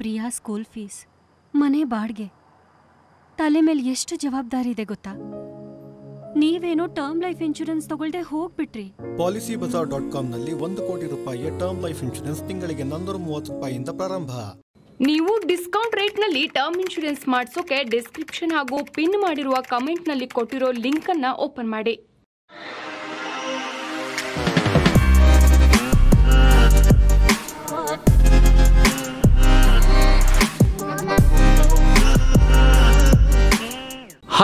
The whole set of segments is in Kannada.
ಪ್ರಿಯಾ ಸ್ಕೂಲ್ ಫೀಸ್ ಮನೆ ಬಾಡ್ಗೆ ತಲೆ ಮೇಲೆ ಎಷ್ಟು ಜವಾಬ್ದಾರಿ ಇದೆ ಗೊತ್ತಾ ನೀವೇನೋ ಟರ್ಮ್ ಲೈಫ್ ಇನ್ಶೂರೆನ್ಸ್ ತಗೊಳ್ದೆ ಹೋಗ್ಬಿಟ್ರಿ ಪಾಲಿಸಿ ಬಜಾರ್ ಡಾಟ್ ಕಾಮ್ನಲ್ಲಿ ಒಂದು ಕೋಟಿ ರೂಪಾಯಿಯ ಟರ್ಮ್ ಲೈಫ್ ಇನ್ಶೂರೆನ್ಸ್ ತಿಂಗಳಿಗೆ ಮೂವತ್ತು ರೂಪಾಯಿಯಿಂದ ಪ್ರಾರಂಭ ನೀವು ಡಿಸ್ಕೌಂಟ್ ರೇಟ್ನಲ್ಲಿ ಟರ್ಮ್ ಇನ್ಶೂರೆನ್ಸ್ ಮಾಡಿಸೋಕೆ ಡಿಸ್ಕ್ರಿಪ್ಷನ್ ಹಾಗೂ ಪಿನ್ ಮಾಡಿರುವ ಕಮೆಂಟ್ನಲ್ಲಿ ಕೊಟ್ಟಿರೋ ಲಿಂಕನ್ನು ಓಪನ್ ಮಾಡಿ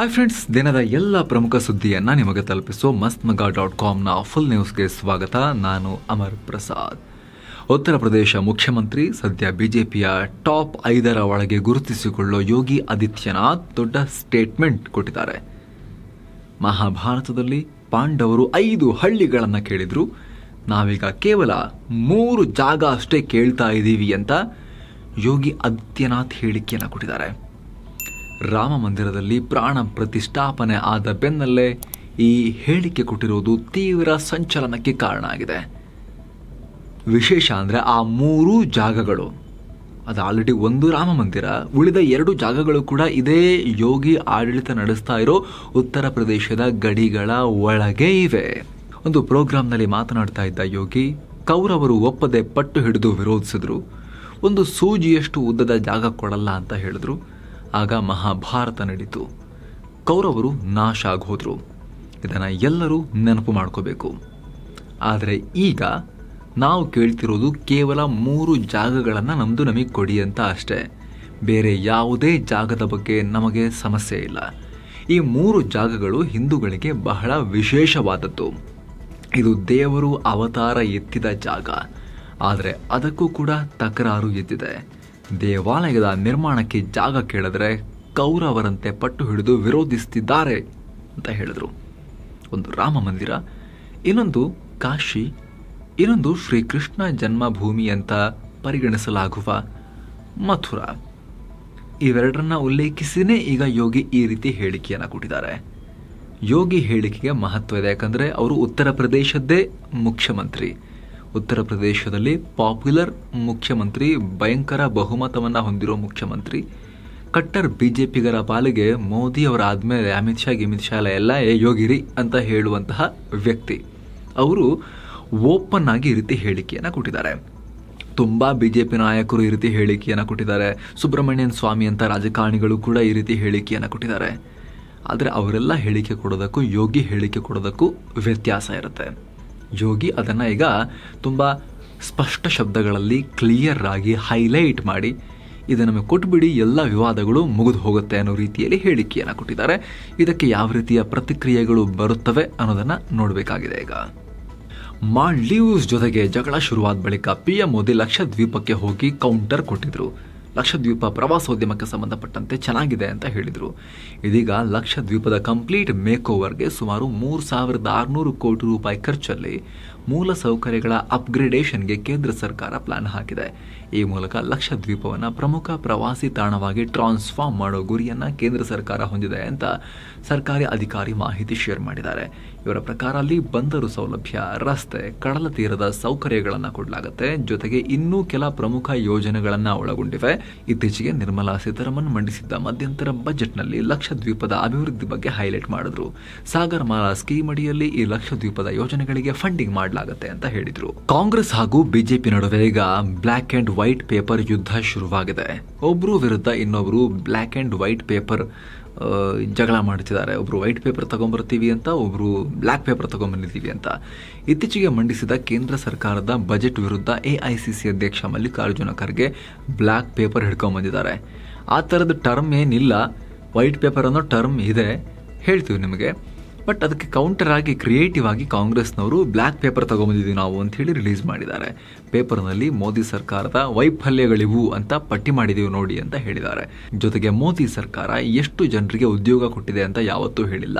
ಹಾಯ್ ಫ್ರೆಂಡ್ಸ್ ದಿನದ ಎಲ್ಲ ಪ್ರಮುಖ ಸುದ್ದಿಯನ್ನು ನಿಮಗೆ ತಲುಪಿಸೋ ಮಸ್ತ್ ಮಗ ಡಾಟ್ ಕಾಮ್ನ ಫುಲ್ ನ್ಯೂಸ್ಗೆ ಸ್ವಾಗತ ನಾನು ಅಮರ್ ಪ್ರಸಾದ್ ಉತ್ತರ ಪ್ರದೇಶ ಮುಖ್ಯಮಂತ್ರಿ ಸದ್ಯ ಬಿಜೆಪಿಯ ಟಾಪ್ ಐದರ ಒಳಗೆ ಗುರುತಿಸಿಕೊಳ್ಳೋ ಯೋಗಿ ಆದಿತ್ಯನಾಥ್ ದೊಡ್ಡ ಸ್ಟೇಟ್ಮೆಂಟ್ ಕೊಟ್ಟಿದ್ದಾರೆ ಮಹಾಭಾರತದಲ್ಲಿ ಪಾಂಡವರು ಐದು ಹಳ್ಳಿಗಳನ್ನು ಕೇಳಿದ್ರು ನಾವೀಗ ಕೇವಲ ಮೂರು ಜಾಗ ಅಷ್ಟೇ ಕೇಳ್ತಾ ಇದ್ದೀವಿ ಅಂತ ಯೋಗಿ ಆದಿತ್ಯನಾಥ್ ಹೇಳಿಕೆಯನ್ನು ಕೊಟ್ಟಿದ್ದಾರೆ ರಾಮ ಮಂದಿರದಲ್ಲಿ ಪ್ರಾಣ ಪ್ರತಿಷ್ಠಾಪನೆ ಆದ ಬೆನ್ನಲ್ಲೇ ಈ ಹೇಳಿಕೆ ಕೊಟ್ಟಿರುವುದು ತೀವ್ರ ಸಂಚಲನಕ್ಕೆ ಕಾರಣ ಆಗಿದೆ ವಿಶೇಷ ಅಂದರೆ ಆ ಮೂರೂ ಜಾಗಗಳು ಅದು ಆಲ್ರೆಡಿ ಒಂದು ರಾಮ ಮಂದಿರ ಉಳಿದ ಎರಡು ಜಾಗಗಳು ಕೂಡ ಇದೇ ಯೋಗಿ ಆಡಳಿತ ನಡೆಸ್ತಾ ಇರೋ ಉತ್ತರ ಪ್ರದೇಶದ ಗಡಿಗಳ ಒಳಗೆ ಇವೆ ಒಂದು ಪ್ರೋಗ್ರಾಂನಲ್ಲಿ ಮಾತನಾಡ್ತಾ ಇದ್ದ ಯೋಗಿ ಕೌರವರು ಒಪ್ಪದೆ ಪಟ್ಟು ಹಿಡಿದು ವಿರೋಧಿಸಿದ್ರು ಒಂದು ಸೂಜಿಯಷ್ಟು ಉದ್ದದ ಜಾಗ ಕೊಡಲ್ಲ ಅಂತ ಹೇಳಿದ್ರು ಆಗ ಮಹಾಭಾರತ ನಡೀತು ಕೌರವರು ನಾಶ ಆಗೋದ್ರು ಇದನ್ನು ಎಲ್ಲರೂ ನೆನಪು ಮಾಡ್ಕೋಬೇಕು ಆದರೆ ಈಗ ನಾವು ಕೇಳ್ತಿರೋದು ಕೇವಲ ಮೂರು ಜಾಗಗಳನ್ನು ನಮ್ಮದು ನಮಗೆ ಕೊಡಿ ಅಂತ ಅಷ್ಟೇ ಬೇರೆ ಯಾವುದೇ ಜಾಗದ ಬಗ್ಗೆ ನಮಗೆ ಸಮಸ್ಯೆ ಇಲ್ಲ ಈ ಮೂರು ಜಾಗಗಳು ಹಿಂದೂಗಳಿಗೆ ಬಹಳ ವಿಶೇಷವಾದದ್ದು ಇದು ದೇವರು ಅವತಾರ ಎತ್ತಿದ ಜಾಗ ಆದರೆ ಅದಕ್ಕೂ ಕೂಡ ತಕರಾರು ಎದ್ದಿದೆ ದೇವಾಲಯದ ನಿರ್ಮಾಣಕ್ಕೆ ಜಾಗ ಕೇಳಿದ್ರೆ ಕೌರವರಂತೆ ಪಟ್ಟು ಹಿಡಿದು ವಿರೋಧಿಸುತ್ತಿದ್ದಾರೆ ಅಂತ ಹೇಳಿದರು ಒಂದು ರಾಮ ಮಂದಿರ ಇನ್ನೊಂದು ಕಾಶಿ ಇನ್ನೊಂದು ಶ್ರೀಕೃಷ್ಣ ಜನ್ಮಭೂಮಿ ಅಂತ ಪರಿಗಣಿಸಲಾಗುವ ಮಥುರಾ ಇವೆರಡರನ್ನ ಉಲ್ಲೇಖಿಸಿನೇ ಈಗ ಯೋಗಿ ಈ ರೀತಿ ಹೇಳಿಕೆಯನ್ನು ಕೊಟ್ಟಿದ್ದಾರೆ ಯೋಗಿ ಹೇಳಿಕೆಗೆ ಮಹತ್ವ ಇದೆ ಯಾಕಂದರೆ ಅವರು ಉತ್ತರ ಪ್ರದೇಶದ್ದೇ ಮುಖ್ಯಮಂತ್ರಿ ಉತ್ತರ ಪ್ರದೇಶದಲ್ಲಿ ಪಾಪ್ಯುಲರ್ ಮುಖ್ಯಮಂತ್ರಿ ಭಯಂಕರ ಬಹುಮತವನ್ನು ಹೊಂದಿರೋ ಮುಖ್ಯಮಂತ್ರಿ ಕಟ್ಟರ್ ಬಿಜೆಪಿಗರ ಪಾಲಿಗೆ ಮೋದಿ ಅವರ ಆದಮೇಲೆ ಅಮಿತ್ ಶಾ ಗಿಮಿತ್ ಶಾ ಎಲ್ಲ ಯೋಗಿರಿ ಅಂತ ಹೇಳುವಂತಹ ವ್ಯಕ್ತಿ ಅವರು ಓಪನ್ ಆಗಿ ಈ ರೀತಿ ಹೇಳಿಕೆಯನ್ನು ಕೊಟ್ಟಿದ್ದಾರೆ ತುಂಬ ಬಿ ಜೆ ಪಿ ನಾಯಕರು ಈ ರೀತಿ ಹೇಳಿಕೆಯನ್ನು ಕೊಟ್ಟಿದ್ದಾರೆ ಸುಬ್ರಹ್ಮಣ್ಯನ್ ಸ್ವಾಮಿ ಅಂತ ರಾಜಕಾರಣಿಗಳು ಕೂಡ ಈ ರೀತಿ ಹೇಳಿಕೆಯನ್ನು ಕೊಟ್ಟಿದ್ದಾರೆ ಆದರೆ ಅವರೆಲ್ಲ ಹೇಳಿಕೆ ಕೊಡೋದಕ್ಕೂ ಯೋಗಿ ಹೇಳಿಕೆ ಕೊಡೋದಕ್ಕೂ ವ್ಯತ್ಯಾಸ ಇರುತ್ತೆ ಯೋಗಿ ಅದನ್ನು ಈಗ ತುಂಬ ಸ್ಪಷ್ಟ ಶಬ್ದಗಳಲ್ಲಿ ಕ್ಲಿಯರ್ ಆಗಿ ಹೈಲೈಟ್ ಮಾಡಿ ಇದು ನಮಗೆ ಕೊಟ್ಬಿಡಿ ಎಲ್ಲ ವಿವಾದಗಳು ಮುಗಿದು ಹೋಗುತ್ತೆ ಅನ್ನೋ ರೀತಿಯಲ್ಲಿ ಹೇಳಿಕೆಯನ್ನು ಕೊಟ್ಟಿದ್ದಾರೆ ಇದಕ್ಕೆ ಯಾವ ರೀತಿಯ ಪ್ರತಿಕ್ರಿಯೆಗಳು ಬರುತ್ತವೆ ಅನ್ನೋದನ್ನು ನೋಡಬೇಕಾಗಿದೆ ಈಗ ಮಾಲ್ಡೀವ್ಸ್ ಜೊತೆಗೆ ಜಗಳ ಶುರುವಾದ ಬಳಿಕ ಪಿ ಎಂ ಮೋದಿ ಲಕ್ಷದ್ವೀಪಕ್ಕೆ ಹೋಗಿ ಕೌಂಟರ್ ಕೊಟ್ಟಿದ್ರು ಲಕ್ಷದ್ವೀಪ ಪ್ರವಾಸೋದ್ಯಮಕ್ಕೆ ಸಂಬಂಧಪಟ್ಟಂತೆ ಚೆನ್ನಾಗಿದೆ ಅಂತ ಹೇಳಿದರು ಇದೀಗ ಲಕ್ಷದ್ವೀಪದ ಕಂಪ್ಲೀಟ್ ಮೇಕ್ ಓವರ್ಗೆ ಸುಮಾರು ಮೂರು ಸಾವಿರದ ಆರುನೂರು ಕೋಟಿ ರೂಪಾಯಿ ಖರ್ಚಲ್ಲಿ ಮೂಲ ಸೌಕರ್ಯಗಳ ಅಪ್ಗ್ರೇಡೇಷನ್ಗೆ ಕೇಂದ್ರ ಸರ್ಕಾರ ಪ್ಲಾನ್ ಹಾಕಿದೆ ಈ ಮೂಲಕ ಲಕ್ಷದ್ವೀಪವನ್ನು ಪ್ರಮುಖ ಪ್ರವಾಸಿ ತಾಣವಾಗಿ ಟ್ರಾನ್ಸ್ಫಾರ್ಮ್ ಮಾಡೋ ಗುರಿಯನ್ನು ಕೇಂದ್ರ ಸರ್ಕಾರ ಹೊಂದಿದೆ ಅಂತ ಸರ್ಕಾರಿ ಅಧಿಕಾರಿ ಮಾಹಿತಿ ಶೇರ್ ಮಾಡಿದ್ದಾರೆ ಇವರ ಪ್ರಕಾರ ಅಲ್ಲಿ ಬಂದರು ಸೌಲಭ್ಯ ರಸ್ತೆ ಕಡಲ ತೀರದ ಸೌಕರ್ಯಗಳನ್ನು ಕೊಡಲಾಗುತ್ತೆ ಜೊತೆಗೆ ಇನ್ನೂ ಕೆಲ ಪ್ರಮುಖ ಯೋಜನೆಗಳನ್ನು ಒಳಗೊಂಡಿವೆ ಇತ್ತೀಚೆಗೆ ನಿರ್ಮಲಾ ಸೀತಾರಾಮನ್ ಮಂಡಿಸಿದ್ದ ಮಧ್ಯಂತರ ಬಜೆಟ್ನಲ್ಲಿ ಲಕ್ಷದ್ವೀಪದ ಅಭಿವೃದ್ಧಿ ಬಗ್ಗೆ ಹೈಲೈಟ್ ಮಾಡಿದ್ರು ಸಾಗರಮಾಲಾ ಮಾಲಾ ಸ್ಕೀಮ್ ಅಡಿಯಲ್ಲಿ ಈ ಲಕ್ಷದ್ವೀಪದ ಯೋಜನೆಗಳಿಗೆ ಫಂಡಿಂಗ್ ಮಾಡಲಾಗುತ್ತೆ ಅಂತ ಹೇಳಿದ್ರು ಕಾಂಗ್ರೆಸ್ ಹಾಗೂ ಬಿಜೆಪಿ ನಡುವೆ ಈಗ ಬ್ಲಾಕ್ ಅಂಡ್ ವೈಟ್ ಪೇಪರ್ ಯುದ್ಧ ಶುರುವಾಗಿದೆ ಒಬ್ರು ವಿರುದ್ಧ ಇನ್ನೊಬ್ರು ಬ್ಲಾಕ್ ಅಂಡ್ ವೈಟ್ ಪೇಪರ್ ಜಗಳ ಮಾಡ್ತಿದ್ದಾರೆ ಒಬ್ರು ವೈಟ್ ಪೇಪರ್ ತಗೊಂಬರ್ತೀವಿ ಅಂತ ಒಬ್ಬರು ಬ್ಲ್ಯಾಕ್ ಪೇಪರ್ ತಗೊಂಬಂದಿದ್ದೀವಿ ಅಂತ ಇತ್ತೀಚೆಗೆ ಮಂಡಿಸಿದ ಕೇಂದ್ರ ಸರ್ಕಾರದ ಬಜೆಟ್ ವಿರುದ್ಧ ಎ ಐ ಸಿ ಸಿ ಅಧ್ಯಕ್ಷ ಮಲ್ಲಿಕಾರ್ಜುನ ಖರ್ಗೆ ಬ್ಲ್ಯಾಕ್ ಪೇಪರ್ ಹಿಡ್ಕೊಂಬಂದಿದ್ದಾರೆ ಆ ಥರದ ಟರ್ಮ್ ಏನಿಲ್ಲ ವೈಟ್ ಪೇಪರ್ ಅನ್ನೋ ಟರ್ಮ್ ಇದೆ ಹೇಳ್ತೀವಿ ನಿಮಗೆ ಬಟ್ ಅದಕ್ಕೆ ಕೌಂಟರ್ ಆಗಿ ಕ್ರಿಯೇಟಿವ್ ಆಗಿ ಕಾಂಗ್ರೆಸ್ನವರು ಬ್ಲ್ಯಾಕ್ ಪೇಪರ್ ತಗೊಂಬಂದಿದ್ದೀವಿ ನಾವು ಅಂತ ಹೇಳಿ ರಿಲೀಸ್ ಮಾಡಿದ್ದಾರೆ ಪೇಪರ್ನಲ್ಲಿ ಮೋದಿ ಸರ್ಕಾರದ ವೈಫಲ್ಯಗಳಿವು ಅಂತ ಪಟ್ಟಿ ಮಾಡಿದೀವಿ ನೋಡಿ ಅಂತ ಹೇಳಿದ್ದಾರೆ ಜೊತೆಗೆ ಮೋದಿ ಸರ್ಕಾರ ಎಷ್ಟು ಜನರಿಗೆ ಉದ್ಯೋಗ ಕೊಟ್ಟಿದೆ ಅಂತ ಯಾವತ್ತೂ ಹೇಳಿಲ್ಲ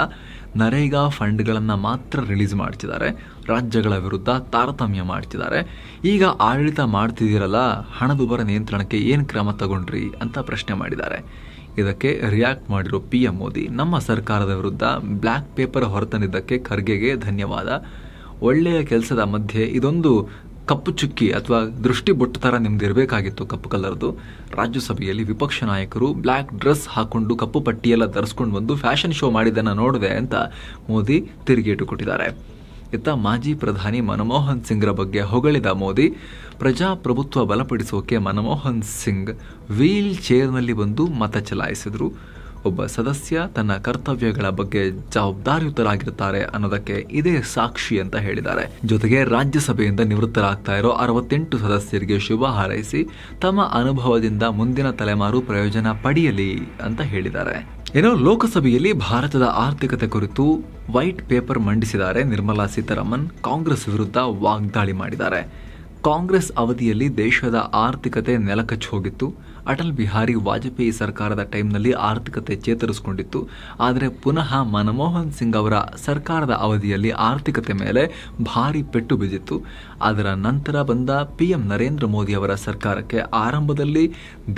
ನರೇಗಾ ಫಂಡ್ಗಳನ್ನು ಮಾತ್ರ ರಿಲೀಸ್ ಮಾಡ್ತಿದ್ದಾರೆ ರಾಜ್ಯಗಳ ವಿರುದ್ಧ ತಾರತಮ್ಯ ಮಾಡ್ತಿದ್ದಾರೆ ಈಗ ಆಡಳಿತ ಮಾಡ್ತಿದ್ದೀರಲ್ಲ ಹಣದುಬ್ಬರ ನಿಯಂತ್ರಣಕ್ಕೆ ಏನು ಕ್ರಮ ತಗೊಂಡ್ರಿ ಅಂತ ಪ್ರಶ್ನೆ ಮಾಡಿದ್ದಾರೆ ಇದಕ್ಕೆ ರಿಯಾಕ್ಟ್ ಮಾಡಿರೋ ಪಿ ಎಂ ಮೋದಿ ನಮ್ಮ ಸರ್ಕಾರದ ವಿರುದ್ಧ ಬ್ಲ್ಯಾಕ್ ಪೇಪರ್ ಹೊರತಂದಿದ್ದಕ್ಕೆ ಖರ್ಗೆಗೆ ಧನ್ಯವಾದ ಒಳ್ಳೆಯ ಕೆಲಸದ ಮಧ್ಯೆ ಇದೊಂದು ಕಪ್ಪು ಚುಕ್ಕಿ ಅಥವಾ ದೃಷ್ಟಿ ಬೊಟ್ಟು ಥರ ನಿಮ್ದು ಇರಬೇಕಾಗಿತ್ತು ಕಪ್ಪು ಕಲರ್ದು ರಾಜ್ಯಸಭೆಯಲ್ಲಿ ವಿಪಕ್ಷ ನಾಯಕರು ಬ್ಲ್ಯಾಕ್ ಡ್ರೆಸ್ ಹಾಕೊಂಡು ಕಪ್ಪು ಪಟ್ಟಿಯೆಲ್ಲ ಧರಿಸ್ಕೊಂಡು ಬಂದು ಫ್ಯಾಷನ್ ಶೋ ಮಾಡಿದ್ದನ್ನು ನೋಡಿದೆ ಅಂತ ಮೋದಿ ತಿರುಗೇಟು ಕೊಟ್ಟಿದ್ದಾರೆ ಇತ್ತ ಮಾಜಿ ಪ್ರಧಾನಿ ಮನಮೋಹನ್ ಸಿಂಗ್ರ ಬಗ್ಗೆ ಹೊಗಳಿದ ಮೋದಿ ಪ್ರಜಾಪ್ರಭುತ್ವ ಬಲಪಡಿಸೋಕೆ ಮನಮೋಹನ್ ಸಿಂಗ್ ವೀಲ್ ಚೇರ್ನಲ್ಲಿ ಬಂದು ಮತ ಚಲಾಯಿಸಿದರು ಒಬ್ಬ ಸದಸ್ಯ ತನ್ನ ಕರ್ತವ್ಯಗಳ ಬಗ್ಗೆ ಜವಾಬ್ದಾರಿಯುತರಾಗಿರುತ್ತಾರೆ ಅನ್ನೋದಕ್ಕೆ ಇದೇ ಸಾಕ್ಷಿ ಅಂತ ಹೇಳಿದ್ದಾರೆ ಜೊತೆಗೆ ರಾಜ್ಯಸಭೆಯಿಂದ ನಿವೃತ್ತರಾಗ್ತಾ ಇರೋ ಅರವತ್ತೆಂಟು ಸದಸ್ಯರಿಗೆ ಶುಭ ಹಾರೈಸಿ ತಮ್ಮ ಅನುಭವದಿಂದ ಮುಂದಿನ ತಲೆಮಾರು ಪ್ರಯೋಜನ ಪಡೆಯಲಿ ಅಂತ ಹೇಳಿದ್ದಾರೆ ಏನೋ ಲೋಕಸಭೆಯಲ್ಲಿ ಭಾರತದ ಆರ್ಥಿಕತೆ ಕುರಿತು ವೈಟ್ ಪೇಪರ್ ಮಂಡಿಸಿದ್ದಾರೆ ನಿರ್ಮಲಾ ಸೀತಾರಾಮನ್ ಕಾಂಗ್ರೆಸ್ ವಿರುದ್ಧ ವಾಗ್ದಾಳಿ ಮಾಡಿದ್ದಾರೆ ಕಾಂಗ್ರೆಸ್ ಅವಧಿಯಲ್ಲಿ ದೇಶದ ಆರ್ಥಿಕತೆ ನೆಲಕಚ್ಚಿ ಹೋಗಿತ್ತು ಅಟಲ್ ಬಿಹಾರಿ ವಾಜಪೇಯಿ ಸರ್ಕಾರದ ಟೈಮ್ನಲ್ಲಿ ಆರ್ಥಿಕತೆ ಚೇತರಿಸಿಕೊಂಡಿತ್ತು ಆದರೆ ಪುನಃ ಮನಮೋಹನ್ ಸಿಂಗ್ ಅವರ ಸರ್ಕಾರದ ಅವಧಿಯಲ್ಲಿ ಆರ್ಥಿಕತೆ ಮೇಲೆ ಭಾರಿ ಪೆಟ್ಟು ಬಿದ್ದಿತ್ತು ಅದರ ನಂತರ ಬಂದ ಪಿಎಂ ನರೇಂದ್ರ ಮೋದಿ ಅವರ ಸರ್ಕಾರಕ್ಕೆ ಆರಂಭದಲ್ಲಿ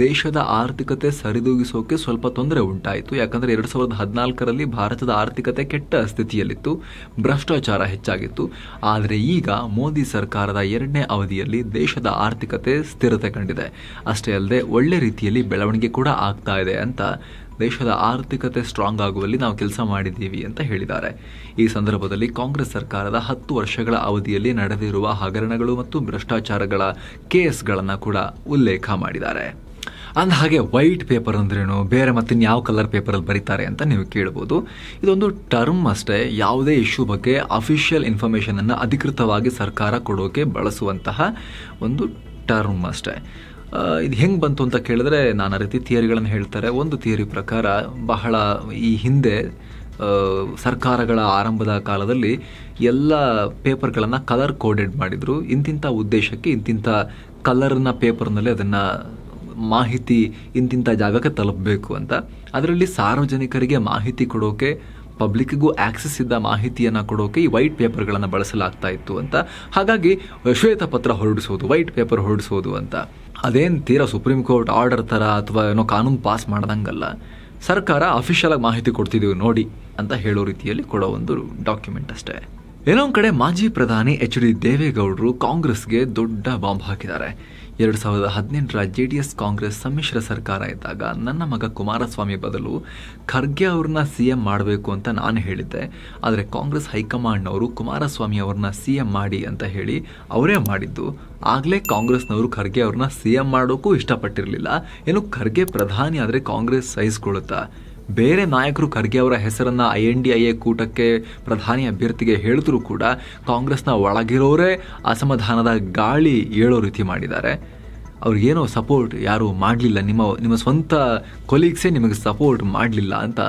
ದೇಶದ ಆರ್ಥಿಕತೆ ಸರಿದೂಗಿಸೋಕೆ ಸ್ವಲ್ಪ ತೊಂದರೆ ಉಂಟಾಯಿತು ಯಾಕಂದರೆ ಎರಡು ಸಾವಿರದ ಹದಿನಾಲ್ಕರಲ್ಲಿ ಭಾರತದ ಆರ್ಥಿಕತೆ ಕೆಟ್ಟ ಸ್ಥಿತಿಯಲ್ಲಿತ್ತು ಭ್ರಷ್ಟಾಚಾರ ಹೆಚ್ಚಾಗಿತ್ತು ಆದರೆ ಈಗ ಮೋದಿ ಸರ್ಕಾರದ ಎರಡನೇ ಅವಧಿಯಲ್ಲಿ ದೇಶದ ಆರ್ಥಿಕತೆ ಸ್ಥಿರತೆ ಕಂಡಿದೆ ಅಷ್ಟೇ ಅಲ್ಲದೆ ಒಳ್ಳೆ ಒಳ್ಳೆ ರೀತಿಯಲ್ಲಿ ಬೆಳವಣಿಗೆ ಕೂಡ ಆಗ್ತಾ ಇದೆ ಅಂತ ದೇಶದ ಆರ್ಥಿಕತೆ ಸ್ಟ್ರಾಂಗ್ ಆಗುವಲ್ಲಿ ನಾವು ಕೆಲಸ ಮಾಡಿದ್ದೀವಿ ಅಂತ ಹೇಳಿದ್ದಾರೆ ಈ ಸಂದರ್ಭದಲ್ಲಿ ಕಾಂಗ್ರೆಸ್ ಸರ್ಕಾರದ ಹತ್ತು ವರ್ಷಗಳ ಅವಧಿಯಲ್ಲಿ ನಡೆದಿರುವ ಹಗರಣಗಳು ಮತ್ತು ಭ್ರಷ್ಟಾಚಾರಗಳ ಕೇಸ್ಗಳನ್ನು ಕೂಡ ಉಲ್ಲೇಖ ಮಾಡಿದ್ದಾರೆ ಅಂದ ಹಾಗೆ ವೈಟ್ ಪೇಪರ್ ಅಂದ್ರೇನು ಬೇರೆ ಯಾವ ಕಲರ್ ಪೇಪರಲ್ಲಿ ಬರೀತಾರೆ ಅಂತ ನೀವು ಕೇಳ್ಬೋದು ಇದೊಂದು ಟರ್ಮ್ ಅಷ್ಟೇ ಯಾವುದೇ ಇಶ್ಯೂ ಬಗ್ಗೆ ಅಫಿಷಿಯಲ್ ಅನ್ನು ಅಧಿಕೃತವಾಗಿ ಸರ್ಕಾರ ಕೊಡೋಕೆ ಬಳಸುವಂತಹ ಒಂದು ಟರ್ಮ್ ಅಷ್ಟೇ ಇದು ಹೆಂಗೆ ಬಂತು ಅಂತ ಕೇಳಿದ್ರೆ ನಾನಾ ರೀತಿ ಥಿಯರಿಗಳನ್ನು ಹೇಳ್ತಾರೆ ಒಂದು ಥಿಯರಿ ಪ್ರಕಾರ ಬಹಳ ಈ ಹಿಂದೆ ಸರ್ಕಾರಗಳ ಆರಂಭದ ಕಾಲದಲ್ಲಿ ಎಲ್ಲ ಪೇಪರ್ಗಳನ್ನು ಕಲರ್ ಕೋಡೆಡ್ ಮಾಡಿದರು ಇಂತಿಂಥ ಉದ್ದೇಶಕ್ಕೆ ಇಂತಿಂಥ ಕಲರ್ನ ಪೇಪರ್ನಲ್ಲಿ ಅದನ್ನು ಮಾಹಿತಿ ಇಂತಿಂಥ ಜಾಗಕ್ಕೆ ತಲುಪಬೇಕು ಅಂತ ಅದರಲ್ಲಿ ಸಾರ್ವಜನಿಕರಿಗೆ ಮಾಹಿತಿ ಕೊಡೋಕೆ ಪಬ್ಲಿಕ್ಗೂ ಆಕ್ಸೆಸ್ ಇದ್ದ ಮಾಹಿತಿಯನ್ನು ಕೊಡೋಕೆ ಈ ವೈಟ್ ಪೇಪರ್ಗಳನ್ನು ಬಳಸಲಾಗ್ತಾ ಇತ್ತು ಅಂತ ಹಾಗಾಗಿ ಪತ್ರ ಹೊರಡಿಸೋದು ವೈಟ್ ಪೇಪರ್ ಹೊರಡಿಸೋದು ಅಂತ ಅದೇನು ತೀರಾ ಸುಪ್ರೀಂ ಕೋರ್ಟ್ ಆರ್ಡರ್ ಥರ ಅಥವಾ ಏನೋ ಕಾನೂನು ಪಾಸ್ ಮಾಡ್ದಂಗಲ್ಲ ಸರ್ಕಾರ ಅಫಿಷಿಯಲಾಗಿ ಮಾಹಿತಿ ಕೊಡ್ತಿದ್ದೀವಿ ನೋಡಿ ಅಂತ ಹೇಳೋ ರೀತಿಯಲ್ಲಿ ಕೊಡೋ ಒಂದು ಡಾಕ್ಯುಮೆಂಟ್ ಅಷ್ಟೇ ಏನೋ ಕಡೆ ಮಾಜಿ ಪ್ರಧಾನಿ ಎಚ್ ಡಿ ದೇವೇಗೌಡರು ಕಾಂಗ್ರೆಸ್ಗೆ ದೊಡ್ಡ ಬಾಂಬ್ ಹಾಕಿದ್ದಾರೆ ಎರಡು ಸಾವಿರದ ಹದಿನೆಂಟರ ಜೆ ಡಿ ಎಸ್ ಕಾಂಗ್ರೆಸ್ ಸಮ್ಮಿಶ್ರ ಸರ್ಕಾರ ಇದ್ದಾಗ ನನ್ನ ಮಗ ಕುಮಾರಸ್ವಾಮಿ ಬದಲು ಖರ್ಗೆ ಅವ್ರನ್ನ ಸಿ ಎಂ ಮಾಡಬೇಕು ಅಂತ ನಾನು ಹೇಳಿದ್ದೆ ಆದರೆ ಕಾಂಗ್ರೆಸ್ ಹೈಕಮಾಂಡ್ನವರು ಕುಮಾರಸ್ವಾಮಿ ಅವ್ರನ್ನ ಸಿ ಎಂ ಮಾಡಿ ಅಂತ ಹೇಳಿ ಅವರೇ ಮಾಡಿದ್ದು ಆಗಲೇ ಕಾಂಗ್ರೆಸ್ನವರು ಖರ್ಗೆ ಅವ್ರನ್ನ ಸಿ ಎಂ ಮಾಡೋಕ್ಕೂ ಇಷ್ಟಪಟ್ಟಿರಲಿಲ್ಲ ಏನು ಖರ್ಗೆ ಪ್ರಧಾನಿ ಆದರೆ ಕಾಂಗ್ರೆಸ್ ಸಹಿಸ್ಕೊಳ್ಳುತ್ತಾ ಬೇರೆ ನಾಯಕರು ಖರ್ಗೆ ಅವರ ಹೆಸರನ್ನು I N D I A ಕೂಟಕ್ಕೆ ಪ್ರಧಾನಿ ಅಭ್ಯರ್ಥಿಗೆ ಹೇಳಿದ್ರು ಕೂಡ ಕಾಂಗ್ರೆಸ್ನ ಒಳಗಿರೋರೇ ಅಸಮಾಧಾನದ ಗಾಳಿ ಏಳೋ ರೀತಿ ಮಾಡಿದ್ದಾರೆ ಅವ್ರಿಗೇನೋ ಸಪೋರ್ಟ್ ಯಾರೂ ಮಾಡಲಿಲ್ಲ ನಿಮ್ಮ ನಿಮ್ಮ ಸ್ವಂತ ಕೊಲೀಗ್ಸೇ ನಿಮಗೆ ಸಪೋರ್ಟ್ ಮಾಡಲಿಲ್ಲ ಅಂತ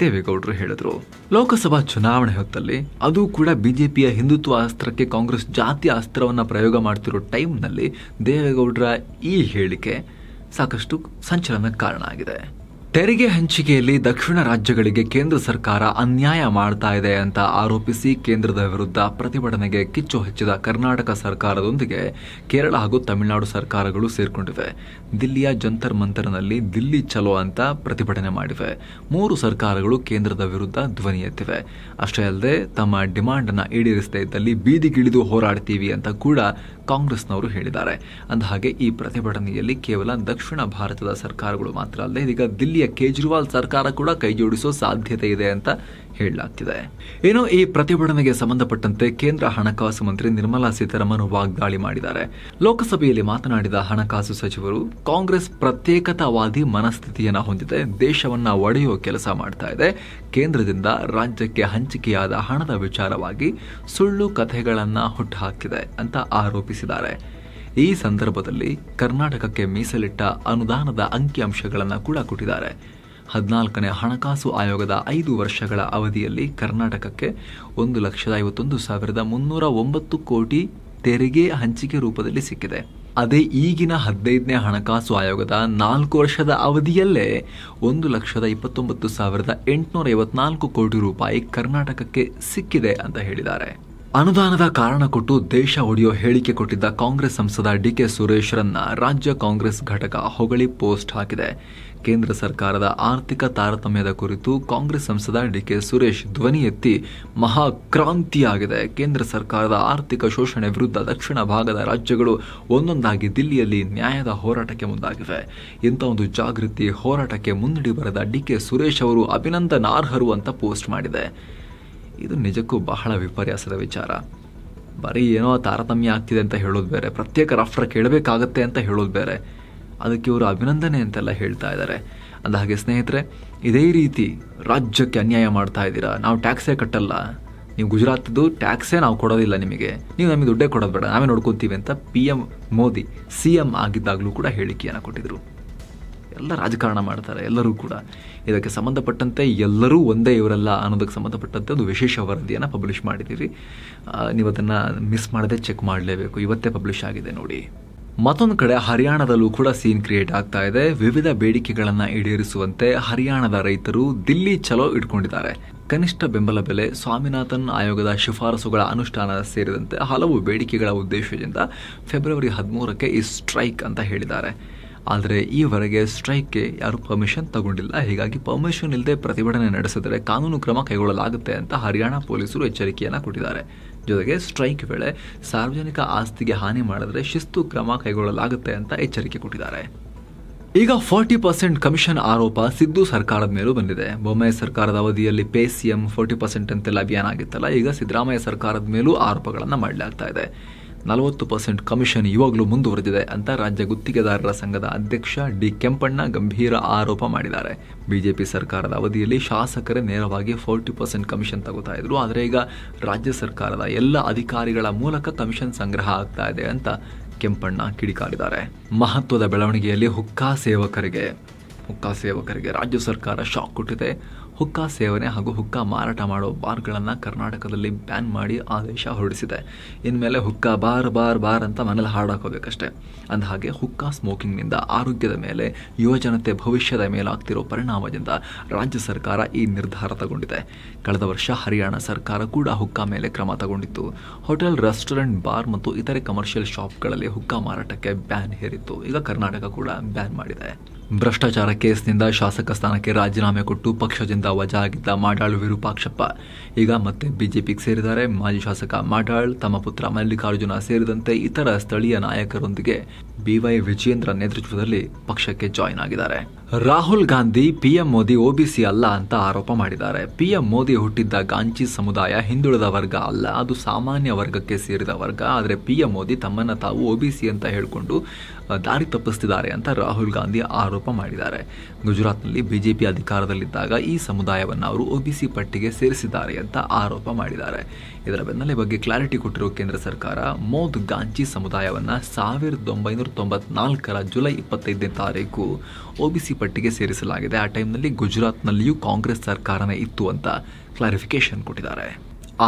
ದೇವೇಗೌಡರು ಹೇಳಿದರು ಲೋಕಸಭಾ ಚುನಾವಣೆ ಹೊತ್ತಲ್ಲಿ ಅದು ಕೂಡ ಬಿಜೆಪಿಯ ಹಿಂದುತ್ವ ಅಸ್ತ್ರಕ್ಕೆ ಕಾಂಗ್ರೆಸ್ ಜಾತಿ ಅಸ್ತ್ರವನ್ನು ಪ್ರಯೋಗ ಮಾಡ್ತಿರೋ ಟೈಮ್ನಲ್ಲಿ ದೇವೇಗೌಡರ ಈ ಹೇಳಿಕೆ ಸಾಕಷ್ಟು ಸಂಚಲನಕ್ಕೆ ಕಾರಣ ಆಗಿದೆ ತೆರಿಗೆ ಹಂಚಿಕೆಯಲ್ಲಿ ದಕ್ಷಿಣ ರಾಜ್ಯಗಳಿಗೆ ಕೇಂದ್ರ ಸರ್ಕಾರ ಅನ್ಯಾಯ ಮಾಡ್ತಾ ಇದೆ ಅಂತ ಆರೋಪಿಸಿ ಕೇಂದ್ರದ ವಿರುದ್ಧ ಪ್ರತಿಭಟನೆಗೆ ಕಿಚ್ಚು ಹಚ್ಚಿದ ಕರ್ನಾಟಕ ಸರ್ಕಾರದೊಂದಿಗೆ ಕೇರಳ ಹಾಗೂ ತಮಿಳುನಾಡು ಸರ್ಕಾರಗಳು ಸೇರ್ಕೊಂಡಿವೆ ದಿಲ್ಲಿಯ ಜಂತರ್ ಮಂತರ್ನಲ್ಲಿ ದಿಲ್ಲಿ ಚಲೋ ಅಂತ ಪ್ರತಿಭಟನೆ ಮಾಡಿವೆ ಮೂರು ಸರ್ಕಾರಗಳು ಕೇಂದ್ರದ ವಿರುದ್ಧ ಧ್ವನಿ ಎತ್ತಿವೆ ಅಷ್ಟೇ ಅಲ್ಲದೆ ತಮ್ಮ ಡಿಮಾಂಡ್ ಅನ್ನು ಈಡೇರಿಸದೇ ಇದ್ದಲ್ಲಿ ಬೀದಿಗಿಳಿದು ಹೋರಾಡ್ತೀವಿ ಅಂತ ಕೂಡ ಕಾಂಗ್ರೆಸ್ನವರು ಹೇಳಿದ್ದಾರೆ ಅಂದಹಾಗೆ ಈ ಪ್ರತಿಭಟನೆಯಲ್ಲಿ ಕೇವಲ ದಕ್ಷಿಣ ಭಾರತದ ಸರ್ಕಾರಗಳು ಮಾತ್ರ ಅಲ್ಲದೆ ಇದೀಗ ದಿಲ್ಲಿಯ ಕೇಜ್ರಿವಾಲ್ ಸರ್ಕಾರ ಕೂಡ ಕೈಜೋಡಿಸೋ ಸಾಧ್ಯತೆ ಇದೆ ಅಂತ ಹೇಳಲಾಗ್ತಿದೆ ಏನು ಈ ಪ್ರತಿಭಟನೆಗೆ ಸಂಬಂಧಪಟ್ಟಂತೆ ಕೇಂದ್ರ ಹಣಕಾಸು ಮಂತ್ರಿ ನಿರ್ಮಲಾ ಸೀತಾರಾಮನ್ ವಾಗ್ದಾಳಿ ಮಾಡಿದ್ದಾರೆ ಲೋಕಸಭೆಯಲ್ಲಿ ಮಾತನಾಡಿದ ಹಣಕಾಸು ಸಚಿವರು ಕಾಂಗ್ರೆಸ್ ಪ್ರತ್ಯೇಕತಾವಾದಿ ಮನಸ್ಥಿತಿಯನ್ನು ಹೊಂದಿದೆ ದೇಶವನ್ನ ಒಡೆಯುವ ಕೆಲಸ ಮಾಡ್ತಾ ಇದೆ ಕೇಂದ್ರದಿಂದ ರಾಜ್ಯಕ್ಕೆ ಹಂಚಿಕೆಯಾದ ಹಣದ ವಿಚಾರವಾಗಿ ಸುಳ್ಳು ಕಥೆಗಳನ್ನ ಹುಟ್ಟುಹಾಕಿದೆ ಅಂತ ಆರೋಪಿಸಿದ್ದಾರೆ ಈ ಸಂದರ್ಭದಲ್ಲಿ ಕರ್ನಾಟಕಕ್ಕೆ ಮೀಸಲಿಟ್ಟ ಅನುದಾನದ ಅಂಕಿಅಂಶಗಳನ್ನು ಕೂಡ ಕೊಟ್ಟಿದ್ದಾರೆ ಹದಿನಾಲ್ಕನೇ ಹಣಕಾಸು ಆಯೋಗದ ಐದು ವರ್ಷಗಳ ಅವಧಿಯಲ್ಲಿ ಕರ್ನಾಟಕಕ್ಕೆ ಒಂದು ಲಕ್ಷದ ಐವತ್ತೊಂದು ಸಾವಿರದ ಮುನ್ನೂರ ಒಂಬತ್ತು ಕೋಟಿ ತೆರಿಗೆ ಹಂಚಿಕೆ ರೂಪದಲ್ಲಿ ಸಿಕ್ಕಿದೆ ಅದೇ ಈಗಿನ ಹದಿನೈದನೇ ಹಣಕಾಸು ಆಯೋಗದ ನಾಲ್ಕು ವರ್ಷದ ಅವಧಿಯಲ್ಲೇ ಒಂದು ಲಕ್ಷದ ಇಪ್ಪತ್ತೊಂಬತ್ತು ಸಾವಿರದ ಎಂಟುನೂರ ಐವತ್ನಾಲ್ಕು ಕೋಟಿ ರೂಪಾಯಿ ಕರ್ನಾಟಕಕ್ಕೆ ಸಿಕ್ಕಿದೆ ಅಂತ ಹೇಳಿದ್ದಾರೆ ಅನುದಾನದ ಕಾರಣ ಕೊಟ್ಟು ದೇಶ ಒಡೆಯೋ ಹೇಳಿಕೆ ಕೊಟ್ಟಿದ್ದ ಕಾಂಗ್ರೆಸ್ ಸಂಸದ ಡಿಕೆ ಸುರೇಶ್ರನ್ನ ರಾಜ್ಯ ಕಾಂಗ್ರೆಸ್ ಘಟಕ ಹೊಗಳಿ ಪೋಸ್ಟ್ ಹಾಕಿದೆ ಕೇಂದ್ರ ಸರ್ಕಾರದ ಆರ್ಥಿಕ ತಾರತಮ್ಯದ ಕುರಿತು ಕಾಂಗ್ರೆಸ್ ಸಂಸದ ಡಿಕೆ ಸುರೇಶ್ ಧ್ವನಿ ಎತ್ತಿ ಮಹಾಕ್ರಾಂತಿಯಾಗಿದೆ ಕೇಂದ್ರ ಸರ್ಕಾರದ ಆರ್ಥಿಕ ಶೋಷಣೆ ವಿರುದ್ಧ ದಕ್ಷಿಣ ಭಾಗದ ರಾಜ್ಯಗಳು ಒಂದೊಂದಾಗಿ ದಿಲ್ಲಿಯಲ್ಲಿ ನ್ಯಾಯದ ಹೋರಾಟಕ್ಕೆ ಮುಂದಾಗಿವೆ ಇಂಥ ಒಂದು ಜಾಗೃತಿ ಹೋರಾಟಕ್ಕೆ ಮುನ್ನಡಿ ಬರೆದ ಡಿಕೆ ಸುರೇಶ್ ಅವರು ಅಭಿನಂದನಾರ್ಹರು ಅಂತ ಪೋಸ್ಟ್ ಮಾಡಿದೆ ಇದು ನಿಜಕ್ಕೂ ಬಹಳ ವಿಪರ್ಯಾಸದ ವಿಚಾರ ಬರೀ ಏನೋ ತಾರತಮ್ಯ ಆಗ್ತಿದೆ ಅಂತ ಹೇಳೋದು ಬೇರೆ ಪ್ರತ್ಯೇಕ ರಾಷ್ಟ್ರ ಕೇಳಬೇಕಾಗತ್ತೆ ಅಂತ ಹೇಳೋದು ಬೇರೆ ಅದಕ್ಕೆ ಇವರು ಅಭಿನಂದನೆ ಅಂತೆಲ್ಲ ಹೇಳ್ತಾ ಇದ್ದಾರೆ ಅಂದ ಹಾಗೆ ಸ್ನೇಹಿತರೆ ಇದೇ ರೀತಿ ರಾಜ್ಯಕ್ಕೆ ಅನ್ಯಾಯ ಮಾಡ್ತಾ ಇದ್ದೀರಾ ನಾವು ಟ್ಯಾಕ್ಸೇ ಕಟ್ಟಲ್ಲ ನೀವು ಗುಜರಾತ್ದು ಟ್ಯಾಕ್ಸೇ ನಾವು ಕೊಡೋದಿಲ್ಲ ನಿಮಗೆ ನೀವು ನಮಗೆ ದುಡ್ಡೇ ಕೊಡೋದು ಬೇಡ ನಾವೇ ನೋಡ್ಕೊತೀವಿ ಅಂತ P M Modi C M ಆಗಿದ್ದಾಗಲೂ ಕೂಡ ಹೇಳಿಕೆಯನ್ನು ಕೊಟ್ಟಿದ್ದರು ಎಲ್ಲ ರಾಜಕಾರಣ ಮಾಡ್ತಾರೆ ಎಲ್ಲರೂ ಕೂಡ ಇದಕ್ಕೆ ಸಂಬಂಧಪಟ್ಟಂತೆ ಎಲ್ಲರೂ ಒಂದೇ ಇವರಲ್ಲ ಅನ್ನೋದಕ್ಕೆ ಸಂಬಂಧಪಟ್ಟಂತೆ ಒಂದು ವಿಶೇಷ ವರದಿಯನ್ನು ಪಬ್ಲಿಷ್ ಮಾಡಿದ್ದೀವಿ ನೀವು ಅದನ್ನು ಮಿಸ್ ಮಾಡದೆ ಚೆಕ್ ಮಾಡಲೇಬೇಕು ಇವತ್ತೇ ಪಬ್ಲಿಷ್ ಆಗಿದೆ ನೋಡಿ ಮತ್ತೊಂದು ಕಡೆ ಹರಿಯಾಣದಲ್ಲೂ ಕೂಡ ಸೀನ್ ಕ್ರಿಯೇಟ್ ಆಗ್ತಾ ಇದೆ ವಿವಿಧ ಬೇಡಿಕೆಗಳನ್ನು ಈಡೇರಿಸುವಂತೆ ಹರಿಯಾಣದ ರೈತರು ದಿಲ್ಲಿ ಚಲೋ ಇಟ್ಕೊಂಡಿದ್ದಾರೆ ಕನಿಷ್ಠ ಬೆಂಬಲ ಬೆಲೆ ಸ್ವಾಮಿನಾಥನ್ ಆಯೋಗದ ಶಿಫಾರಸುಗಳ ಅನುಷ್ಠಾನ ಸೇರಿದಂತೆ ಹಲವು ಬೇಡಿಕೆಗಳ ಉದ್ದೇಶದಿಂದ ಫೆಬ್ರವರಿ ಹದಿಮೂರಕ್ಕೆ ಈ ಸ್ಟ್ರೈಕ್ ಅಂತ ಹೇಳಿದ್ದಾರೆ ಆದರೆ ಈವರೆಗೆ ಸ್ಟ್ರೈಕ್ಗೆ ಯಾರು ಪರ್ಮಿಷನ್ ತಗೊಂಡಿಲ್ಲ ಹೀಗಾಗಿ ಪರ್ಮಿಷನ್ ಇಲ್ಲದೆ ಪ್ರತಿಭಟನೆ ನಡೆಸಿದರೆ ಕಾನೂನು ಕ್ರಮ ಕೈಗೊಳ್ಳಲಾಗುತ್ತೆ ಅಂತ ಹರಿಯಾಣ ಪೊಲೀಸರು ಎಚ್ಚರಿಕೆಯನ್ನು ಕೊಟ್ಟಿದ್ದಾರೆ ಜೊತೆಗೆ ಸ್ಟ್ರೈಕ್ ವೇಳೆ ಸಾರ್ವಜನಿಕ ಆಸ್ತಿಗೆ ಹಾನಿ ಮಾಡಿದರೆ ಶಿಸ್ತು ಕ್ರಮ ಕೈಗೊಳ್ಳಲಾಗುತ್ತೆ ಅಂತ ಎಚ್ಚರಿಕೆ ಕೊಟ್ಟಿದ್ದಾರೆ ಈಗ ಫೋರ್ಟಿ ಪರ್ಸೆಂಟ್ ಕಮಿಷನ್ ಆರೋಪ ಸಿದ್ದು ಸರ್ಕಾರದ ಮೇಲೂ ಬಂದಿದೆ ಬೊಮ್ಮಾಯಿ ಸರ್ಕಾರದ ಅವಧಿಯಲ್ಲಿ ಪೇ ಎಂ ಫೋರ್ಟಿ ಪರ್ಸೆಂಟ್ ಅಂತೆಲ್ಲ ಅಭಿಯಾನ ಆಗಿತ್ತಲ್ಲ ಈಗ ಸಿದ್ದರಾಮಯ್ಯ ಸರ್ಕಾರದ ಮೇಲೂ ಆರೋಪಗಳನ್ನು ಮಾಡಲಾಗ್ತಾ ಇದೆ ನಲವತ್ತು ಪರ್ಸೆಂಟ್ ಕಮಿಷನ್ ಇವಾಗಲೂ ಮುಂದುವರೆದಿದೆ ಅಂತ ರಾಜ್ಯ ಗುತ್ತಿಗೆದಾರರ ಸಂಘದ ಅಧ್ಯಕ್ಷ ಡಿ ಕೆಂಪಣ್ಣ ಗಂಭೀರ ಆರೋಪ ಮಾಡಿದ್ದಾರೆ ಬಿಜೆಪಿ ಸರ್ಕಾರದ ಅವಧಿಯಲ್ಲಿ ಶಾಸಕರೇ ನೇರವಾಗಿ ಫೋರ್ಟಿ ಪರ್ಸೆಂಟ್ ಕಮಿಷನ್ ತಗೋತಾ ಇದ್ರು ಆದರೆ ಈಗ ರಾಜ್ಯ ಸರ್ಕಾರದ ಎಲ್ಲ ಅಧಿಕಾರಿಗಳ ಮೂಲಕ ಕಮಿಷನ್ ಸಂಗ್ರಹ ಆಗ್ತಾ ಇದೆ ಅಂತ ಕೆಂಪಣ್ಣ ಕಿಡಿಕಾರಿದ್ದಾರೆ ಮಹತ್ವದ ಬೆಳವಣಿಗೆಯಲ್ಲಿ ಹುಕ್ಕಾ ಸೇವಕರಿಗೆ ಹುಕ್ಕಾ ಸೇವಕರಿಗೆ ರಾಜ್ಯ ಸರ್ಕಾರ ಶಾಕ್ ಕೊಟ್ಟಿದೆ ಹುಕ್ಕಾ ಸೇವನೆ ಹಾಗೂ ಹುಕ್ಕಾ ಮಾರಾಟ ಮಾಡುವ ಬಾರ್ಗಳನ್ನು ಕರ್ನಾಟಕದಲ್ಲಿ ಬ್ಯಾನ್ ಮಾಡಿ ಆದೇಶ ಹೊರಡಿಸಿದೆ ಇನ್ಮೇಲೆ ಹುಕ್ಕಾ ಬಾರ್ ಬಾರ್ ಬಾರ್ ಅಂತ ಮನೇಲಿ ಹಾಡಾಕೋಬೇಕಷ್ಟೇ ಅಂದಹಾಗೆ ಹುಕ್ಕಾ ಸ್ಮೋಕಿಂಗ್ನಿಂದ ಆರೋಗ್ಯದ ಮೇಲೆ ಯುವಜನತೆ ಭವಿಷ್ಯದ ಮೇಲಾಗ್ತಿರೋ ಪರಿಣಾಮದಿಂದ ರಾಜ್ಯ ಸರ್ಕಾರ ಈ ನಿರ್ಧಾರ ತಗೊಂಡಿದೆ ಕಳೆದ ವರ್ಷ ಹರಿಯಾಣ ಸರ್ಕಾರ ಕೂಡ ಹುಕ್ಕಾ ಮೇಲೆ ಕ್ರಮ ತಗೊಂಡಿತ್ತು ಹೋಟೆಲ್ ರೆಸ್ಟೋರೆಂಟ್ ಬಾರ್ ಮತ್ತು ಇತರೆ ಕಮರ್ಷಿಯಲ್ ಶಾಪ್ಗಳಲ್ಲಿ ಹುಕ್ಕಾ ಮಾರಾಟಕ್ಕೆ ಬ್ಯಾನ್ ಹೇರಿತ್ತು ಈಗ ಕರ್ನಾಟಕ ಕೂಡ ಬ್ಯಾನ್ ಮಾಡಿದೆ ಭ್ರಷ್ಟಾಚಾರ ಕೇಸ್ನಿಂದ ಶಾಸಕ ಸ್ಥಾನಕ್ಕೆ ರಾಜೀನಾಮೆ ಕೊಟ್ಟು ಪಕ್ಷದಿಂದ ವಜಾ ಆಗಿದ್ದ ಮಾಡಾಳ್ ವಿರೂಪಾಕ್ಷಪ್ಪ ಈಗ ಮತ್ತೆ ಬಿಜೆಪಿಗೆ ಸೇರಿದ್ದಾರೆ ಮಾಜಿ ಶಾಸಕ ಮಾಡಾಳ್ ತಮ್ಮ ಪುತ್ರ ಮಲ್ಲಿಕಾರ್ಜುನ ಸೇರಿದಂತೆ ಇತರ ಸ್ಥಳೀಯ ನಾಯಕರೊಂದಿಗೆ ಬಿವೈ ವಿಜಯೇಂದ್ರ ನೇತೃತ್ವದಲ್ಲಿ ಪಕ್ಷಕ್ಕೆ ಜಾಯಿನ್ ಆಗಿದ್ದಾರೆ ರಾಹುಲ್ ಗಾಂಧಿ ಪಿಎಂ ಮೋದಿ ಒಬಿಸಿ ಅಲ್ಲ ಅಂತ ಆರೋಪ ಮಾಡಿದ್ದಾರೆ ಪಿಎಂ ಮೋದಿ ಹುಟ್ಟಿದ್ದ ಗಾಂಚಿ ಸಮುದಾಯ ಹಿಂದುಳಿದ ವರ್ಗ ಅಲ್ಲ ಅದು ಸಾಮಾನ್ಯ ವರ್ಗಕ್ಕೆ ಸೇರಿದ ವರ್ಗ ಆದರೆ ಪಿಎಂ ಮೋದಿ ತಮ್ಮನ್ನ ತಾವು ಒಬಿಸಿ ಅಂತ ಹೇಳಿಕೊಂಡು ದಾರಿ ತಪ್ಪಿಸ್ತಿದ್ದಾರೆ ಅಂತ ರಾಹುಲ್ ಗಾಂಧಿ ಆರೋಪ ಮಾಡಿದ್ದಾರೆ ಗುಜರಾತ್ನಲ್ಲಿ ಬಿಜೆಪಿ ಅಧಿಕಾರದಲ್ಲಿದ್ದಾಗ ಈ ಸಮುದಾಯವನ್ನು ಅವರು ಒಬಿಸಿ ಪಟ್ಟಿಗೆ ಸೇರಿಸಿದ್ದಾರೆ ಅಂತ ಆರೋಪ ಮಾಡಿದ್ದಾರೆ ಇದರ ಬೆನ್ನಲೆ ಬಗ್ಗೆ ಕ್ಲಾರಿಟಿ ಕೊಟ್ಟಿರುವ ಕೇಂದ್ರ ಸರ್ಕಾರ ಮೋದ್ ಗಾಂಚಿ ಸಮುದಾಯವನ್ನು ಸಾವಿರದ ಒಂಬೈನೂರ ತೊಂಬತ್ನಾಲ್ಕರ ಜುಲೈ ಇಪ್ಪತ್ತೈದನೇ ತಾರೀಕು ಒಬಿಸಿ ಪಟ್ಟಿಗೆ ಸೇರಿಸಲಾಗಿದೆ ಆ ಟೈಮ್ನಲ್ಲಿ ಗುಜರಾತ್ನಲ್ಲಿಯೂ ಕಾಂಗ್ರೆಸ್ ಸರ್ಕಾರನೇ ಇತ್ತು ಅಂತ ಕ್ಲಾರಿಫಿಕೇಶನ್ ಕೊಟ್ಟಿದ್ದಾರೆ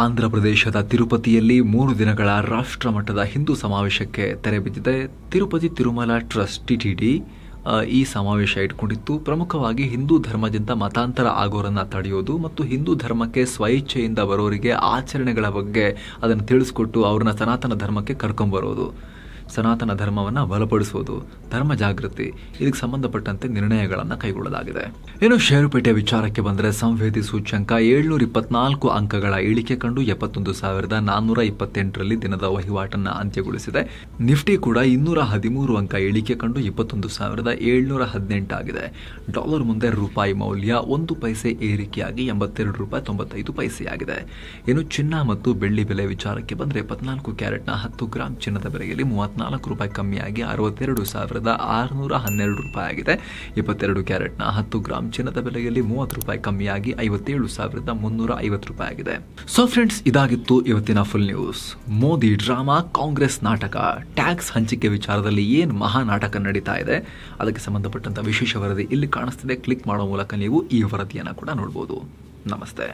ಆಂಧ್ರ ಪ್ರದೇಶದ ತಿರುಪತಿಯಲ್ಲಿ ಮೂರು ದಿನಗಳ ರಾಷ್ಟ್ರಮಟ್ಟದ ಹಿಂದೂ ಸಮಾವೇಶಕ್ಕೆ ತೆರೆ ಬಿದ್ದಿದೆ ತಿರುಪತಿ ತಿರುಮಲ ಟ್ರಸ್ಟ್ ಡಿ ಈ ಸಮಾವೇಶ ಇಟ್ಕೊಂಡಿತ್ತು ಪ್ರಮುಖವಾಗಿ ಹಿಂದೂ ಧರ್ಮದಿಂದ ಮತಾಂತರ ಆಗೋರನ್ನು ತಡೆಯೋದು ಮತ್ತು ಹಿಂದೂ ಧರ್ಮಕ್ಕೆ ಸ್ವಇಚ್ಛೆಯಿಂದ ಬರೋರಿಗೆ ಆಚರಣೆಗಳ ಬಗ್ಗೆ ಅದನ್ನು ತಿಳಿಸ್ಕೊಟ್ಟು ಅವ್ರನ್ನ ಸನಾತನ ಧರ್ಮಕ್ಕೆ ಕರ್ಕೊಂಬರೋದು ಸನಾತನ ಧರ್ಮವನ್ನು ಬಲಪಡಿಸುವುದು ಧರ್ಮ ಜಾಗೃತಿ ಇದಕ್ಕೆ ಸಂಬಂಧಪಟ್ಟಂತೆ ನಿರ್ಣಯಗಳನ್ನು ಕೈಗೊಳ್ಳಲಾಗಿದೆ ಇನ್ನು ಷೇರುಪೇಟೆ ವಿಚಾರಕ್ಕೆ ಬಂದರೆ ಸಂವೇದಿ ಸೂಚ್ಯಂಕ ಏಳ್ನೂರ ಇಪ್ಪತ್ನಾಲ್ಕು ಅಂಕಗಳ ಇಳಿಕೆ ಕಂಡು ಎಪ್ಪತ್ತೊಂದು ಸಾವಿರದ ನಾನ್ನೂರ ಇಪ್ಪತ್ತೆಂಟರಲ್ಲಿ ದಿನದ ವಹಿವಾಟನ್ನು ಅಂತ್ಯಗೊಳಿಸಿದೆ ನಿಫ್ಟಿ ಕೂಡ ಇನ್ನೂರ ಹದಿಮೂರು ಅಂಕ ಇಳಿಕೆ ಕಂಡು ಇಪ್ಪತ್ತೊಂದು ಸಾವಿರದ ಏಳ್ನೂರ ಹದಿನೆಂಟಾಗಿದೆ ಡಾಲರ್ ಮುಂದೆ ರೂಪಾಯಿ ಮೌಲ್ಯ ಒಂದು ಪೈಸೆ ಏರಿಕೆಯಾಗಿ ಎಂಬತ್ತೆರಡು ರೂಪಾಯಿ ತೊಂಬತ್ತೈದು ಪೈಸೆಯಾಗಿದೆ ಇನ್ನು ಚಿನ್ನ ಮತ್ತು ಬೆಳ್ಳಿ ಬೆಲೆ ವಿಚಾರಕ್ಕೆ ಬಂದರೆ ಇಪ್ಪತ್ನಾಲ್ಕು ಕ್ಯಾರೆಟ್ನ ಹತ್ತು ಗ್ರಾಮ್ ಚಿನ್ನದ ಬೆಲೆಯಲ್ಲಿ ಮೂವತ್ತು ಇಪ್ಪತ್ನಾಲ್ಕು ರೂಪಾಯಿ ಕಮ್ಮಿಯಾಗಿ ಅರವತ್ತೆರಡು ಸಾವಿರದ ಆರುನೂರ ಹನ್ನೆರಡು ರೂಪಾಯಿ ಆಗಿದೆ ಇಪ್ಪತ್ತೆರಡು ಕ್ಯಾರೆಟ್ನ ಹತ್ತು ಗ್ರಾಮ್ ಚಿನ್ನದ ಬೆಲೆಯಲ್ಲಿ ಮೂವತ್ತು ರೂಪಾಯಿ ಕಮ್ಮಿಯಾಗಿ ಐವತ್ತೇಳು ಸಾವಿರದ ಮುನ್ನೂರ ಐವತ್ತು ರೂಪಾಯಿ ಆಗಿದೆ ಸೊ ಫ್ರೆಂಡ್ಸ್ ಇದಾಗಿತ್ತು ಇವತ್ತಿನ full news Modi drama Congress ನಾಟಕ ಟ್ಯಾಕ್ಸ್ ಹಂಚಿಕೆ ವಿಚಾರದಲ್ಲಿ ಏನು ಮಹಾ ನಾಟಕ ನಡೀತಾ ಇದೆ ಅದಕ್ಕೆ ಸಂಬಂಧಪಟ್ಟಂತ ವಿಶೇಷ ವರದಿ ಇಲ್ಲಿ ಕಾಣಿಸ್ತಿದೆ ಕ್ಲಿಕ್ ಮಾಡುವ ಮೂಲಕ ನೀವು ಈ ವರದಿಯನ್ನು ಕೂಡ ನೋಡಬಹುದು ನಮಸ್ತೆ